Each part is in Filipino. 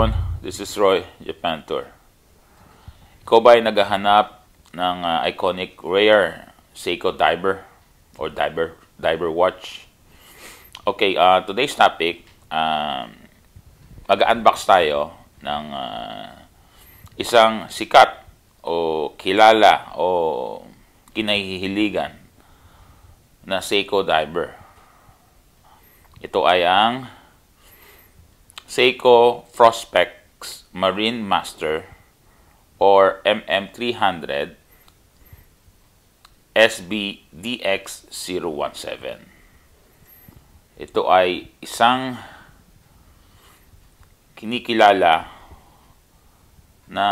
everyone. This is Roy Japantor. Ikaw ba ay naghahanap ng uh, iconic rare Seiko diver or diver diver watch? Okay, uh, today's topic, um, mag-unbox tayo ng uh, isang sikat o kilala o kinahihiligan na Seiko diver. Ito ay ang Seiko Frospex Marine Master or MM300 SBDX017. Ito ay isang kinikilala na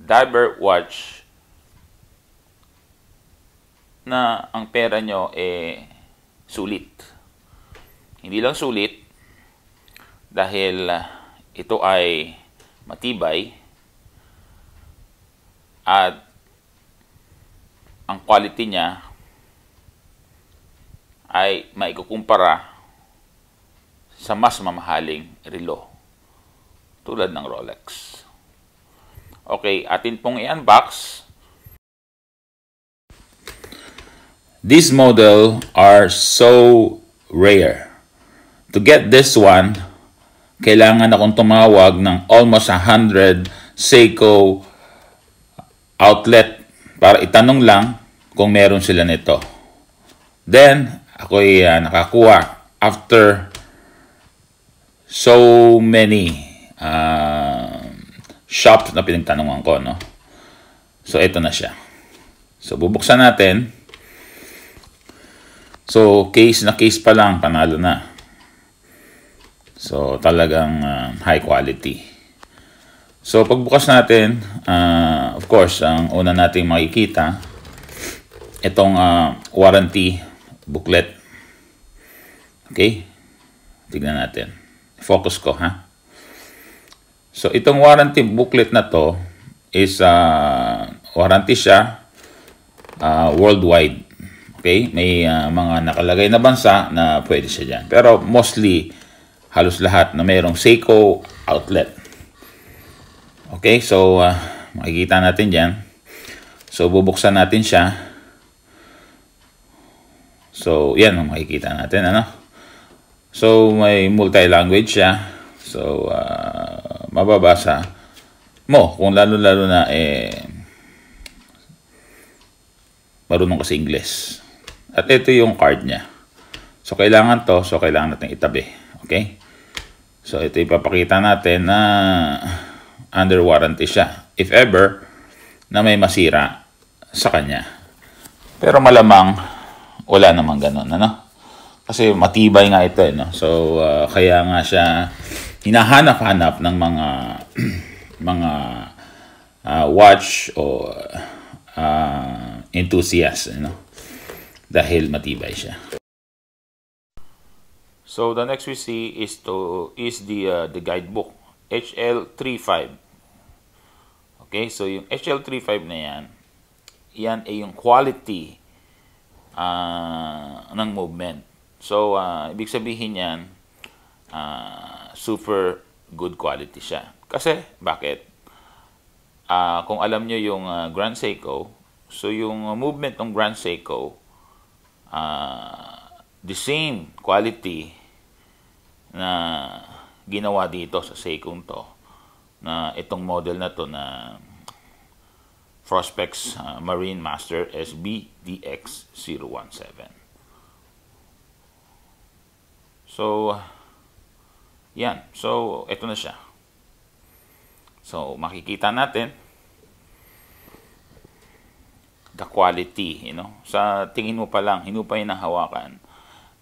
diver watch na ang pera nyo eh sulit. Hindi lang sulit, dahil ah, ito ay matibay at ang quality niya ay maikukumpara sa mas mamahaling relo tulad ng Rolex. Okay, atin pong i-unbox. This model are so rare. To get this one, kailangan akong tumawag ng almost 100 Seiko outlet para itanong lang kung meron sila nito. Then, ako ay uh, nakakuha after so many uh, shops na pinagtanongan ko. No? So, ito na siya. So, bubuksan natin. So, case na case pa lang, panalo na. So, talagang uh, high quality. So, pagbukas natin, uh, of course, ang una nating makikita, itong uh, warranty booklet. Okay? Tignan natin. Focus ko, ha? So, itong warranty booklet na to is uh, warranty siya uh, worldwide. Okay? May uh, mga nakalagay na bansa na pwede siya dyan. Pero mostly, halos lahat na mayroong Seiko outlet. Okay, so uh, makikita natin dyan. So bubuksan natin siya. So yan ang makikita natin. Ano? So may multi-language siya. So uh, mababasa mo kung lalo-lalo na eh marunong kasi English. At ito yung card niya. So kailangan to, so kailangan natin itabi. Okay? So ito ipapakita natin na under warranty siya. If ever na may masira sa kanya. Pero malamang wala namang ganun. Ano? Kasi matibay nga ito. Eh, no? So uh, kaya nga siya hinahanap-hanap ng mga mga uh, watch o uh, enthusiast. Ano? Dahil matibay siya. So the next we see is to is the uh, the guidebook HL35. Okay, so yung HL35 na yan, yan ay yung quality uh, ng movement. So uh, ibig sabihin yan uh, ah, super good quality siya. Kasi bakit? Uh, kung alam nyo yung uh, Grand Seiko, so yung movement ng Grand Seiko uh, the same quality na ginawa dito sa Seikung to na itong model na to na Prospects uh, Marine Master SB-DX017. So, yan. So, ito na siya. So, makikita natin the quality, you know. Sa tingin mo pa lang, hinupa na hawakan,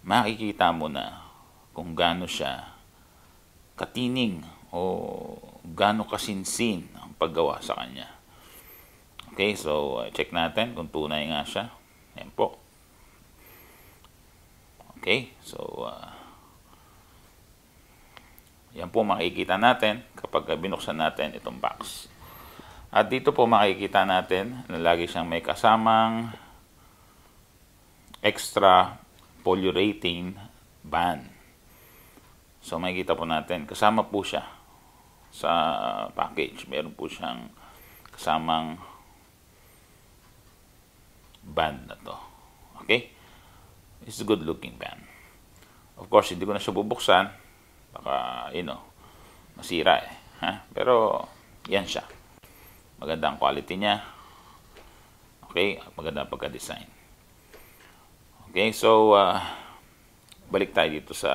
makikita mo na kung gaano siya katining o gaano kasinsin ang paggawa sa kanya. Okay, so uh, check natin kung tunay nga siya. Yan po. Okay, so uh, yan po makikita natin kapag binuksan natin itong box. At dito po makikita natin na lagi siyang may kasamang extra polyurethane band. So makikita po natin, kasama po siya sa package. Meron po siyang kasamang band na to. Okay? It's a good looking band. Of course, hindi ko na siya bubuksan. Baka, you know, masira eh. Ha? Pero, yan siya. Maganda ang quality niya. Okay? Maganda ang pagka-design. Okay? So, uh, balik tayo dito sa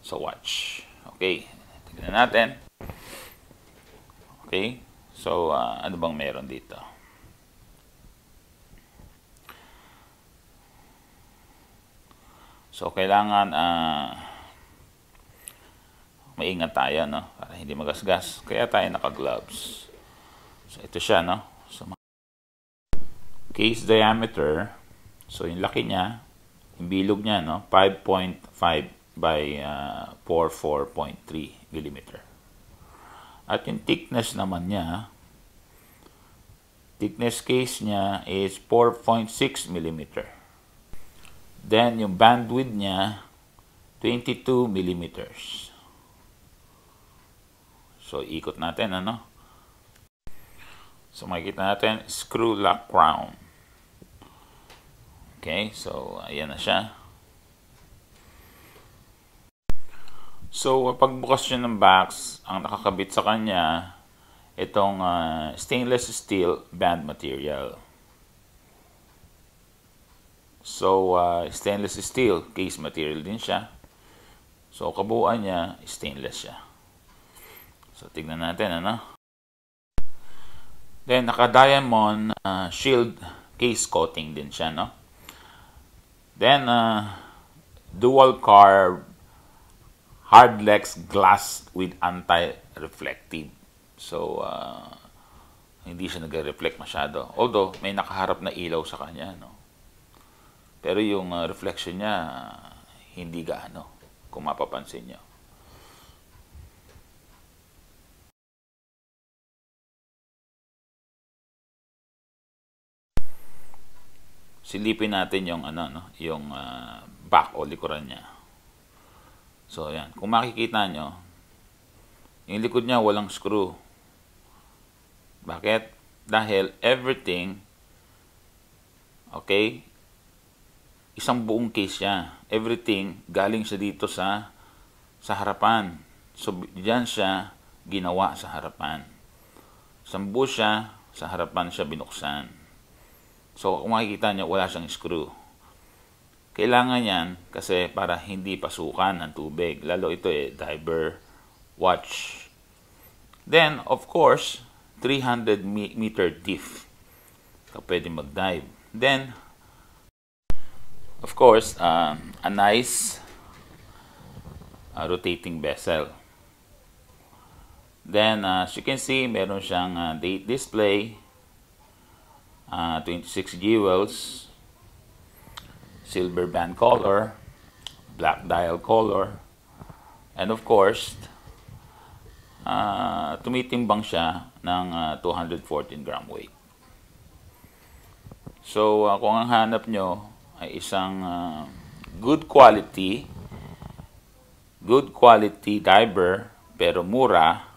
So, watch. Okay, tignan natin. Okay, so uh, ano bang meron dito? So, kailangan uh, maingat tayo, no? Para hindi magasgas. Kaya tayo naka-gloves. So, ito siya, no? So, case diameter. So, yung laki niya, yung bilog niya, no? 5.5 by uh, 44.3 mm. At yung thickness naman niya, thickness case niya is 4.6 mm. Then yung bandwidth niya, 22 mm. So ikot natin ano. So makikita natin screw lock crown. Okay, so ayan na siya. So, pagbukas niya ng box, ang nakakabit sa kanya, itong uh, stainless steel band material. So, uh, stainless steel case material din siya. So, kabuuan niya, stainless siya. So, tignan natin, ano? Then, naka-diamond uh, shield case coating din siya, no? Then, uh, dual carb hard legs glass with anti-reflective. So, uh, hindi siya nagre-reflect masyado. Although, may nakaharap na ilaw sa kanya. No? Pero yung uh, reflection niya, hindi gaano, kung mapapansin niyo. Silipin natin yung ano no, yung uh, back o likuran niya. So, ayan. Kung makikita nyo, yung likod niya walang screw. Bakit? Dahil everything, okay, isang buong case siya. Everything, galing siya dito sa sa harapan. So, diyan siya ginawa sa harapan. Sambu siya, sa harapan siya binuksan. So, kung makikita niyo, wala siyang screw. Kailangan yan kasi para hindi pasukan ng tubig. Lalo ito eh, diver watch. Then, of course, 300 meter diff ka pwede mag-dive. Then, of course, uh, a nice uh, rotating vessel. Then, uh, as you can see, meron siyang uh, date display, uh, 26 jewels, silver band color, black dial color, and of course, uh, tumitimbang siya ng uh, 214 gram weight. So, uh, kung ang hanap nyo ay isang uh, good quality, good quality diver, pero mura,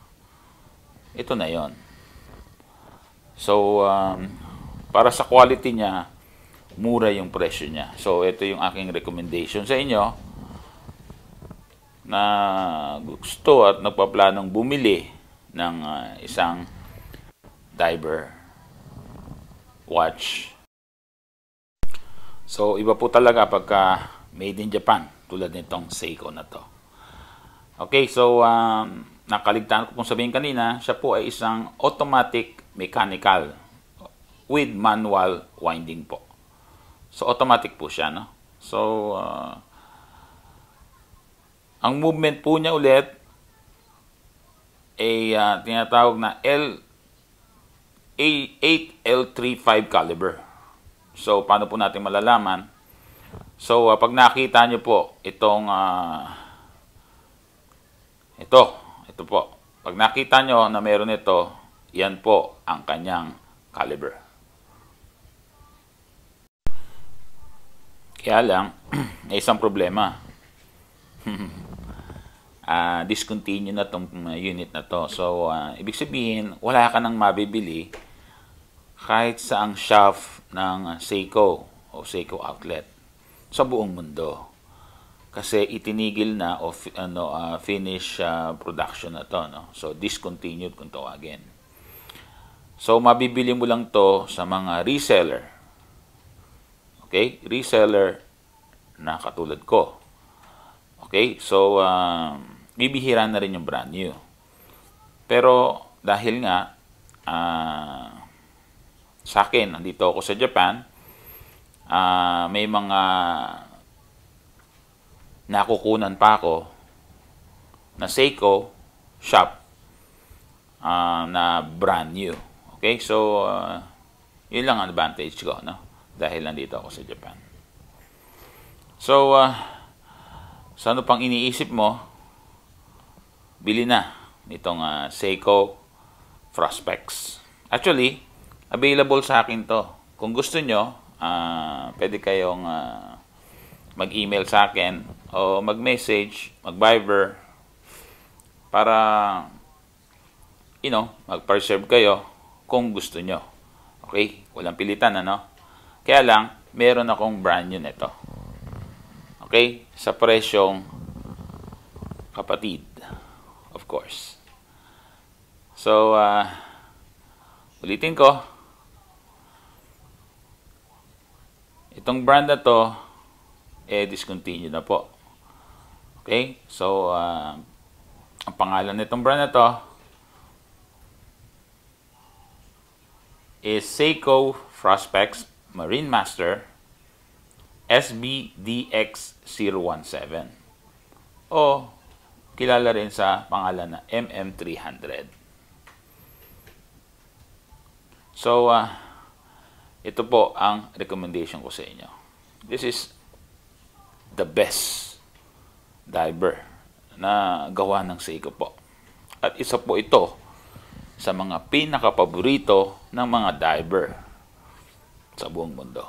ito na yon. So, um, para sa quality niya, mura yung presyo niya. So, ito yung aking recommendation sa inyo na gusto at nagpaplanong bumili ng uh, isang diver watch. So, iba po talaga pagka made in Japan tulad nitong Seiko na to. Okay, so um, nakaligtaan ko pong sabihin kanina, siya po ay isang automatic mechanical with manual winding po. So automatic po siya, no? So uh, ang movement po niya ulit ay uh, tinatawag na L 8L35 caliber. So paano po natin malalaman? So uh, pag nakita niyo po itong uh, ito, ito po. Pag nakita niyo na meron ito, yan po ang kanyang caliber. Kaya lang, may isang problema. uh, discontinue na tong ah, unit na to. So, uh, ibig sabihin, wala ka nang mabibili kahit sa ang shelf ng Seiko o Seiko outlet sa buong mundo. Kasi itinigil na o ano uh, finish uh, production na to, no. So discontinued kung tawagin. So mabibili mo lang to sa mga reseller Okay? Reseller na katulad ko. Okay? So, um, bibihira na rin yung brand new. Pero, dahil nga, uh, sa akin, nandito ako sa Japan, uh, may mga nakukunan pa ako na Seiko shop uh, na brand new. Okay? So, uh, yun lang ang advantage ko, no? dahil nandito ako sa Japan. So, uh, sa ano pang iniisip mo, bili na nitong uh, Seiko Frospex. Actually, available sa akin to. Kung gusto nyo, uh, pwede kayong uh, mag-email sa akin o mag-message, mag-viber para you know, mag-preserve kayo kung gusto nyo. Okay? Walang pilitan, ano? Kaya lang, meron akong brand new nito. Okay? Sa presyong kapatid. Of course. So, uh, ulitin ko. Itong brand na to, eh, discontinue na po. Okay? So, uh, ang pangalan nitong brand na to is Seiko Frospects Marine Master SBDX017 o kilala rin sa pangalan na MM300. So, uh, ito po ang recommendation ko sa inyo. This is the best diver na gawa ng Seiko po. At isa po ito sa mga pinakapaborito ng mga diver sa buong mundo.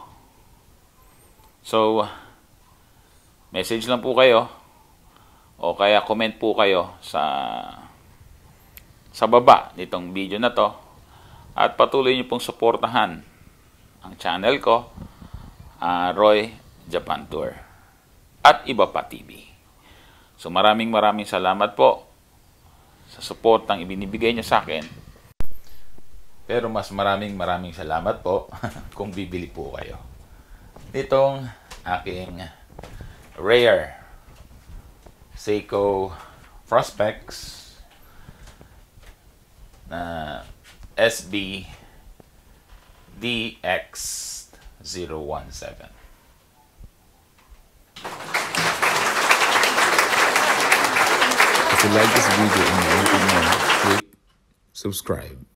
So, message lang po kayo o kaya comment po kayo sa sa baba nitong video na to at patuloy niyo pong suportahan ang channel ko uh, Roy Japan Tour at iba pa TV. So maraming maraming salamat po sa support ng ibinibigay niyo sa akin pero mas maraming maraming salamat po kung bibili po kayo. Itong aking rare Seiko Prospects na SB DX017. If you like this video and you want to know, click subscribe.